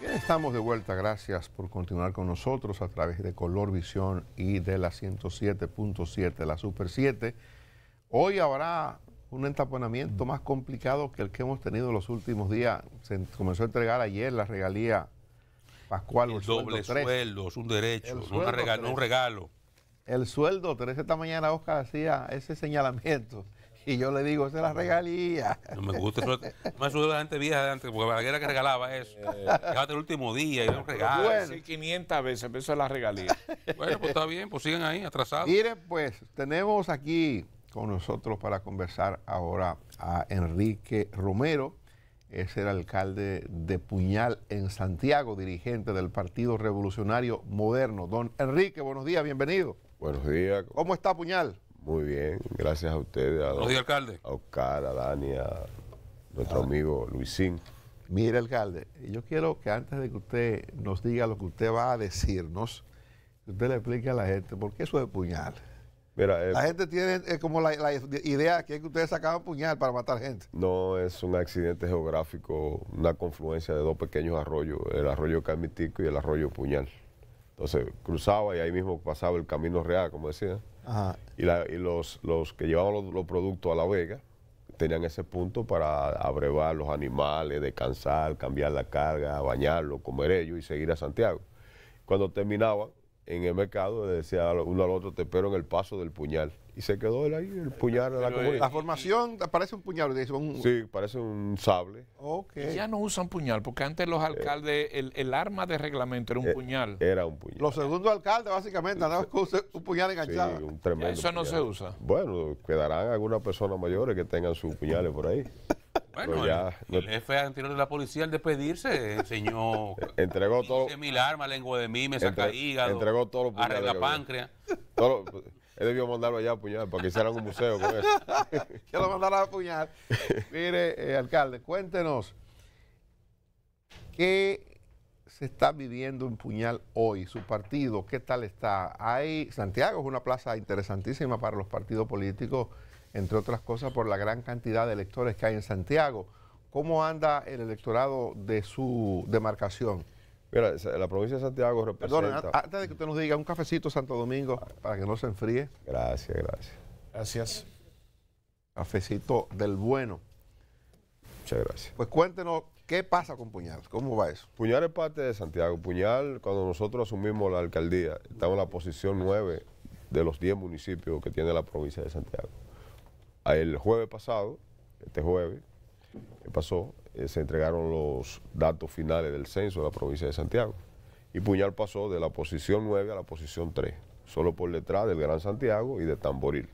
Bien, estamos de vuelta. Gracias por continuar con nosotros a través de Color Visión y de la 107.7, la Super 7. Hoy habrá un entaponamiento más complicado que el que hemos tenido los últimos días. Se comenzó a entregar ayer la regalía Pascual. El doble sueldo, es un derecho, no un regalo. El sueldo Teresa esta mañana Oscar hacía ese señalamiento. Y yo le digo, es la regalía. No me gusta eso. Más de la gente vieja de antes, porque Balaguer que regalaba eso. Eh. Llegaste el último día y no regalaba. Bueno. Sí, 500 veces, eso es la regalía. bueno, pues está bien, pues siguen ahí, atrasados. Mire, pues tenemos aquí con nosotros para conversar ahora a Enrique Romero. Es el alcalde de Puñal en Santiago, dirigente del Partido Revolucionario Moderno. Don Enrique, buenos días, bienvenido. Buenos días. ¿Cómo está Puñal? Muy bien, gracias a usted, A, alcalde. A Oscar, a Dani, a nuestro ah. amigo Luisín. Mire, alcalde, yo quiero que antes de que usted nos diga lo que usted va a decirnos, usted le explique a la gente por qué eso de puñal. Mira, la gente tiene como la, idea que es que ustedes sacaban puñal para matar gente. No, es un accidente geográfico, una confluencia de dos pequeños arroyos, el arroyo Camitico y el arroyo Puñal. Entonces cruzaba y ahí mismo pasaba el camino real, como decía. Y, los, que llevaban los, productos a La Vega tenían ese punto para abrevar los animales, descansar, cambiar la carga, bañarlo, comer ellos y seguir a Santiago. Cuando terminaban, en el mercado decía uno al otro, te espero en el paso del puñal. Y se quedó ahí, el puñal de la eh, comunidad. La formación parece un puñal. Sí, parece un sable. Ya no usan puñal, porque antes los eh, alcaldes, el, arma de reglamento era un eh, puñal. Era un puñal. Los segundos alcaldes, básicamente, andaban con un puñal enganchado. eso no se usa. Bueno, quedarán algunas personas mayores que tengan sus puñales por ahí. Bueno, el, jefe anterior de la policía al despedirse enseñó entregó 15, todo mil armas, lengua de mí, me saca hígado, arregla páncreas. Todo, él debió mandarlo allá a puñal para que hicieran un museo con eso. que lo a puñal. Mire, eh, alcalde, cuéntenos qué se está viviendo en Puñal hoy, su partido, qué tal está. Hay Santiago es una plaza interesantísima para los partidos políticos entre otras cosas por la gran cantidad de electores que hay en Santiago. ¿Cómo anda el electorado de su demarcación? Mira, la provincia de Santiago representa... Perdón, antes de que usted nos diga, un cafecito Santo Domingo para que no se enfríe. Gracias, gracias. Gracias. Cafecito del bueno. Muchas gracias. Pues cuéntenos qué pasa con Puñal, cómo va eso. Puñal es parte de Santiago. Puñal, cuando nosotros asumimos la alcaldía, estamos en la posición 9 de los 10 municipios que tiene la provincia de Santiago. El jueves pasado, este jueves, pasó, eh, se entregaron los datos finales del censo de la provincia de Santiago. Y Puñal pasó de la posición 9 a la posición 3, solo por detrás del Gran Santiago y de Tamboril.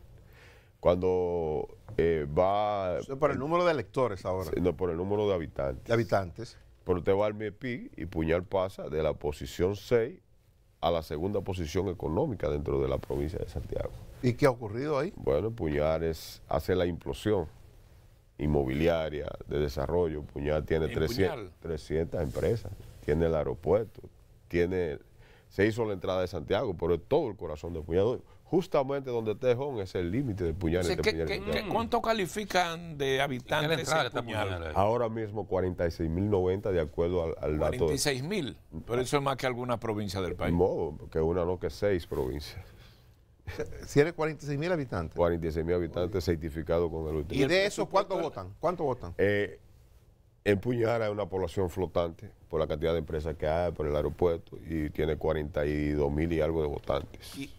Cuando eh, va... No por el número de electores ahora. No, por el número de habitantes. De habitantes. Pero usted va al MEPI y Puñal pasa de la posición 6 a la segunda posición económica dentro de la provincia de Santiago. ¿Y qué ha ocurrido ahí? Bueno, Puñares hace la implosión inmobiliaria de desarrollo. Puñal tiene 300, empresas, tiene el aeropuerto, tiene se hizo la entrada de Santiago, pero todo el corazón de Puñal justamente donde Tejón es el límite de puñal. ¿Cuánto califican de habitantes de puñal? Ahora mismo 46.090 de acuerdo al, al dato. 46.000, pero eso es más que alguna provincia del país. No, que una no, que seis provincias. ¿Tiene eres 46 mil habitantes. 46 mil habitantes certificados con el último. ¿Y de esos cuántos votan? ¿Cuántos votan? Eh, en Puñara hay una población flotante por la cantidad de empresas que hay, por el aeropuerto, y tiene 42 mil y algo de votantes. ¿Y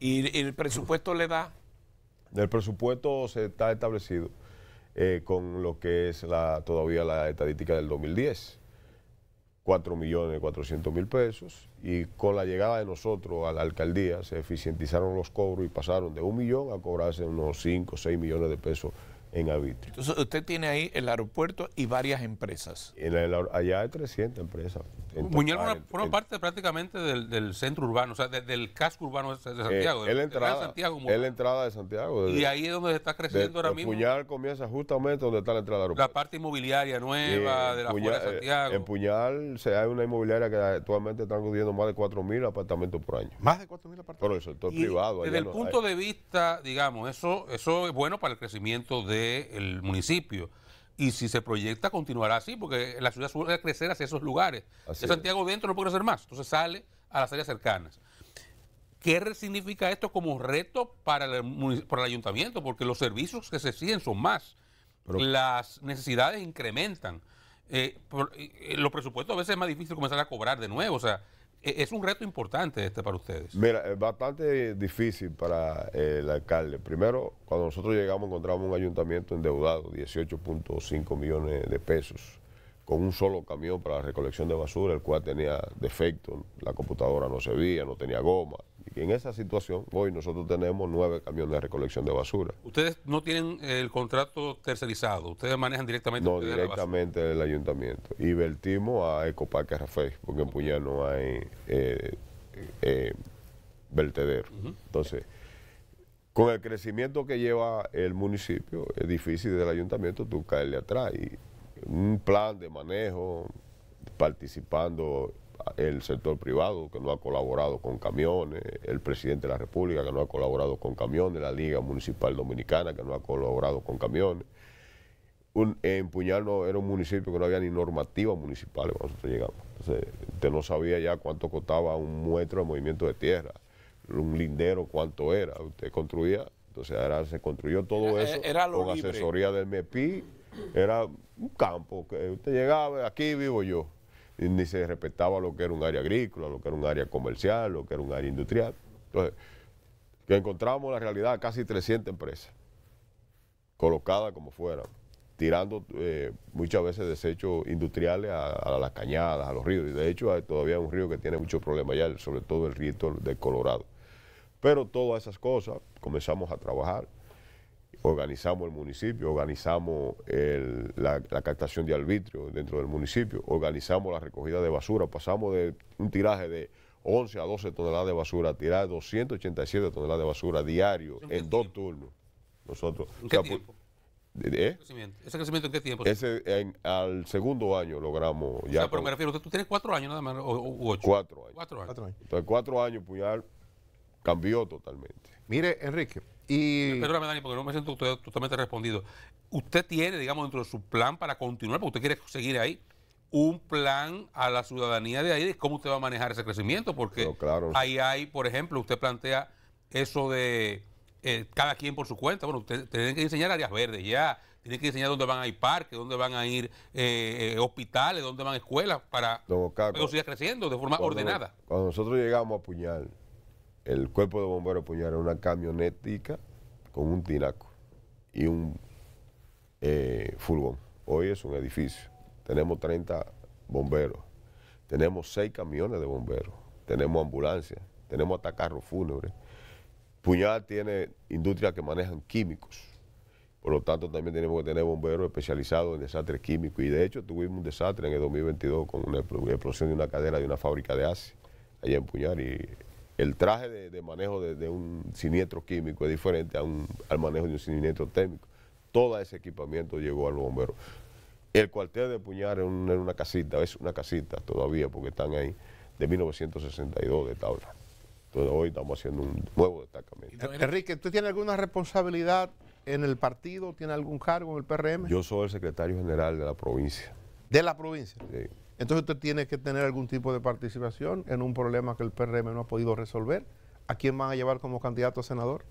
¿Y, el presupuesto le da? El presupuesto se está establecido eh, con lo que es la, todavía la estadística del 2010. 4 millones 400 mil pesos y con la llegada de nosotros a la alcaldía se eficientizaron los cobros y pasaron de un millón a cobrarse unos 5 o 6 millones de pesos en arbitrio. Entonces usted tiene ahí el aeropuerto y varias empresas. allá hay 300 empresas. Puñal forma parte prácticamente del, centro urbano, o sea, del casco urbano de Santiago. Eh, es la entrada de Santiago. y ahí es donde se está creciendo ahora mismo. Puñal comienza justamente donde está la entrada del aeropuerto. La parte inmobiliaria nueva eh, de la ciudad de eh, Santiago. En Puñal se hay una inmobiliaria que actualmente está construyendo más de 4.000 apartamentos por año. Más de 4.000 apartamentos. Por el sector privado. Desde el punto de vista, digamos, eso, eso es bueno para el crecimiento de el municipio. Y si se proyecta, continuará así, porque la ciudad suele crecer hacia esos lugares. Santiago dentro no puede ser más, entonces sale a las áreas cercanas. ¿Qué significa esto como reto para el, para el ayuntamiento? Porque los servicios que se siguen son más. las necesidades incrementan. Eh, eh, los presupuestos a veces es más difícil comenzar a cobrar de nuevo. O sea, e-, es un reto importante este para ustedes. Mira, es bastante difícil para eh, el alcalde. Primero, cuando nosotros llegamos encontramos un ayuntamiento endeudado, 18.5 millones de pesos, con un solo camión para la recolección de basura, el cual tenía defecto, la computadora no se no tenía goma, y en esa situación, hoy nosotros tenemos nueve camiones de recolección de basura. ¿Ustedes no tienen el contrato tercerizado? ¿Ustedes manejan directamente? No, directamente del el ayuntamiento. Y vertimos a Ecoparque Rafael, porque en Puñal no hay eh, eh, eh, vertedero. Entonces, con el crecimiento que lleva el municipio, es difícil del ayuntamiento tú caerle atrás. Y un plan de manejo, participando el sector privado, que no ha colaborado con camiones, el presidente de la República, que no ha colaborado con camiones, la Liga Municipal Dominicana, que no ha colaborado con camiones. Un, en no era un municipio que no había ni normativa municipal cuando nosotros llegamos. Entonces, usted no sabía ya cuánto costaba un muestro de movimiento de tierra, un lindero cuánto era, usted construía. Entonces ahora se construyó todo eso con asesoría del MEPI, era un campo que usted llegaba, aquí vivo yo ni se respetaba lo que era un área agrícola, lo que era un área comercial, lo que era un área industrial. Entonces, que encontramos la realidad casi 300 empresas, colocadas como fueran, tirando eh, muchas veces desechos industriales a, las cañadas, a los ríos. Y de hecho, hay todavía un río que tiene muchos problemas allá, sobre todo el río de Colorado. Pero todas esas cosas comenzamos a trabajar organizamos el municipio, organizamos la, captación de arbitrio dentro del municipio, organizamos la recogida de basura, pasamos de un tiraje de 11 a 12 toneladas de basura a tirar 287 toneladas de basura diario en dos turnos. Nosotros. ¿Qué eh? ¿Ese crecimiento en qué tiempo? Ese, al segundo año logramos ya. pero me refiero, tú tienes cuatro años nada más, o, ocho. Cuatro años. Cuatro años. Cuatro años. Entonces, cuatro años, puñal, cambió totalmente. Mire, Enrique, y... Perdóname, Dani, porque no me siento totalmente respondido. Usted tiene, digamos, dentro de su plan para continuar, porque usted quiere seguir ahí, un plan a la ciudadanía de ahí de cómo usted va a manejar ese crecimiento, porque ahí hay, por ejemplo, usted plantea eso de eh, cada quien por su cuenta. Bueno, usted tiene que diseñar áreas verdes ya, tiene que diseñar dónde van a ir parques, dónde van a ir eh, eh, hospitales, dónde van escuelas para que siga creciendo de forma ordenada. Cuando nosotros llegamos a Puñal, el cuerpo de bomberos es una camionética con un tinaco y un eh, furgón. Hoy es un edificio. Tenemos 30 bomberos, tenemos 6 camiones de bomberos, tenemos ambulancias, tenemos hasta carros fúnebres. Puñal tiene industrias que manejan químicos. Por lo tanto, también tenemos que tener bomberos especializados en desastres químicos. Y de hecho, tuvimos un desastre en el 2022 con una explosión de una cadera de una fábrica de ACE, allá en Puñal, y el traje de, manejo de, un siniestro químico es diferente al manejo de un siniestro térmico. Todo ese equipamiento llegó al los El cuartel de Puñar era una, casita, es una casita todavía porque están ahí, de 1962 de tabla. Entonces hoy estamos haciendo un nuevo destacamento. Enrique, ¿tú tienes alguna responsabilidad en el partido? ¿Tiene algún cargo en el PRM? Yo soy el secretario general de la provincia. ¿De la provincia? Sí. Entonces usted tiene que tener algún tipo de participación en un problema que el PRM no ha podido resolver. ¿A quién van a llevar como candidato a senador?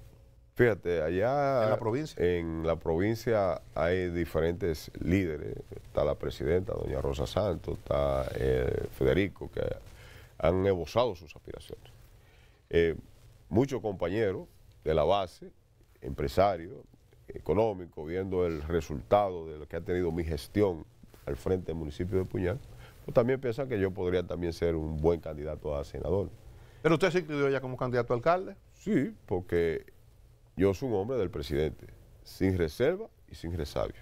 Fíjate, allá en la provincia, en la provincia hay diferentes líderes. Está la presidenta, doña Rosa Santos, está eh, Federico, que han esbozado sus aspiraciones. Eh, muchos compañeros de la base, empresarios, económicos, viendo el resultado de lo que ha tenido mi gestión al frente del municipio de Puñal, también piensan que yo podría también ser un buen candidato a senador. ¿Pero usted se incluyó ya como candidato a alcalde? Sí, porque yo soy un hombre del presidente, sin reserva y sin resabio.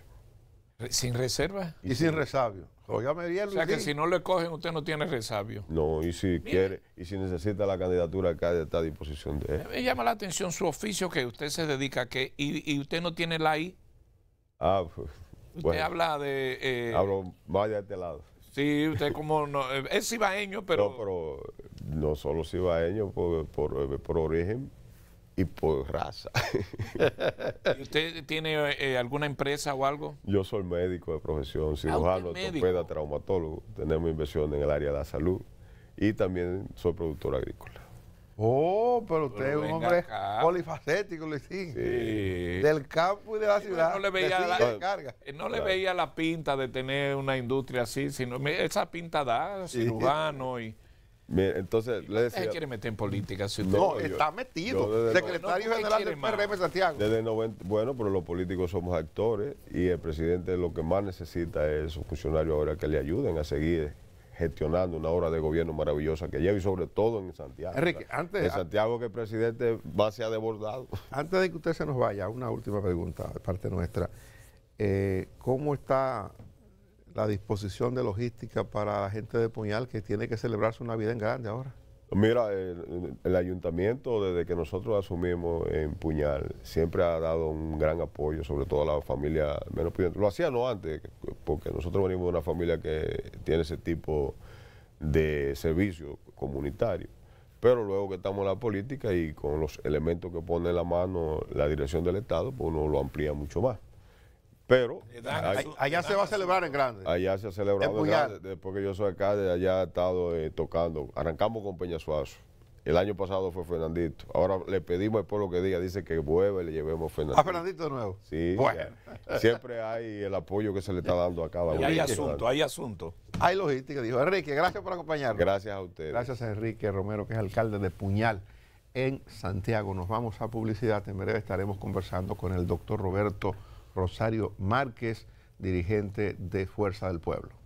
¿Sin reserva? Y, sin, resabio. O sea que si no lo cogen, usted no tiene resabio. No, y si quiere, y si necesita la candidatura alcalde, está a disposición de él. Me llama la atención su oficio que usted se dedica a que, y, usted no tiene la I. Ah, pues. Usted habla de. Eh, hablo de este lado. Sí, usted como eh, es cibaeño, pero... No, pero no solo cibaeño por, por, eh, origen y por raza. usted tiene eh, alguna empresa o algo? Yo soy médico de profesión, ah, cirujano, ortopeda, traumatólogo. Tenemos inversión en el área de la salud y también soy productor agrícola. Oh, pero usted es un hombre polifacético, Luisín. Sí. Del campo y de la ciudad. No le, veía la, no le veía la pinta de tener una industria así, sino esa pinta da, cirujano y. entonces le decía. Se quiere meter en política? Si no, está metido. Secretario General del PRM Santiago. Desde 90, bueno, pero los políticos somos actores y el presidente lo que más necesita es sus funcionarios ahora que le ayuden a seguir gestionando una obra de gobierno maravillosa que lleva y sobre todo en Santiago. Enrique, antes... En Santiago que el presidente va a desbordado. Antes de que usted se nos vaya, una última pregunta de parte nuestra. Eh, ¿Cómo está la disposición de logística para la gente de Puñal que tiene que celebrarse una vida en grande ahora? Mira, el, ayuntamiento desde que nosotros asumimos en Puñal siempre ha dado un gran apoyo, sobre todo a la familia menos Lo hacían antes, porque nosotros venimos de una familia que tiene ese tipo de servicio comunitario. Pero luego que estamos en la política y con los elementos que pone en la mano la dirección del Estado, pues uno lo amplía mucho más. Pero allá se va a celebrar en grande. Allá se ha celebrado en grande. Después que yo soy alcalde, allá he estado eh, tocando. Arrancamos con Peña Suazo. El año pasado fue Fernandito. Ahora le pedimos al pueblo que diga, dice que vuelve, le llevemos a Fernandito. ¿A Fernandito de nuevo? Sí. Bueno. Siempre hay el apoyo que se le está dando a cada uno. Hay asunto, hay asunto. Hay logística, dijo Enrique. Gracias por acompañarnos. Gracias a ustedes. Gracias a Enrique Romero, que es alcalde de Puñal en Santiago. Nos vamos a publicidad. En breve estaremos conversando con el doctor Roberto. Rosario Márquez, dirigente de Fuerza del Pueblo.